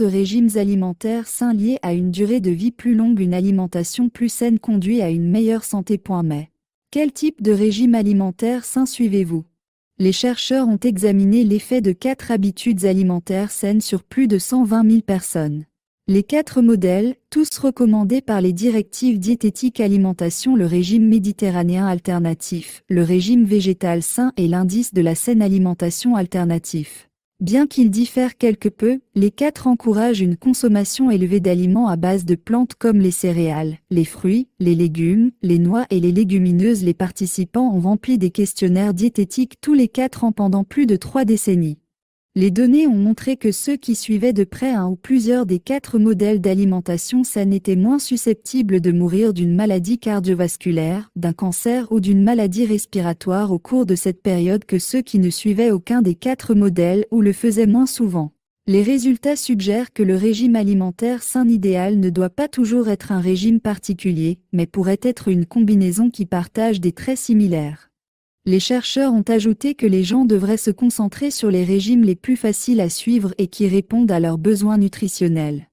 de régimes alimentaires sains liés à une durée de vie plus longue, une alimentation plus saine conduit à une meilleure santé. Mais quel type de régime alimentaire sain suivez-vous Les chercheurs ont examiné l'effet de quatre habitudes alimentaires saines sur plus de 120 000 personnes. Les quatre modèles, tous recommandés par les directives diététiques alimentation, le régime méditerranéen alternatif, le régime végétal sain et l'indice de la saine alimentation alternatif. Bien qu'ils diffèrent quelque peu, les quatre encouragent une consommation élevée d'aliments à base de plantes comme les céréales, les fruits, les légumes, les noix et les légumineuses. Les participants ont rempli des questionnaires diététiques tous les quatre ans pendant plus de trois décennies. Les données ont montré que ceux qui suivaient de près un ou plusieurs des quatre modèles d'alimentation saine étaient moins susceptibles de mourir d'une maladie cardiovasculaire, d'un cancer ou d'une maladie respiratoire au cours de cette période que ceux qui ne suivaient aucun des quatre modèles ou le faisaient moins souvent. Les résultats suggèrent que le régime alimentaire sain idéal ne doit pas toujours être un régime particulier, mais pourrait être une combinaison qui partage des traits similaires. Les chercheurs ont ajouté que les gens devraient se concentrer sur les régimes les plus faciles à suivre et qui répondent à leurs besoins nutritionnels.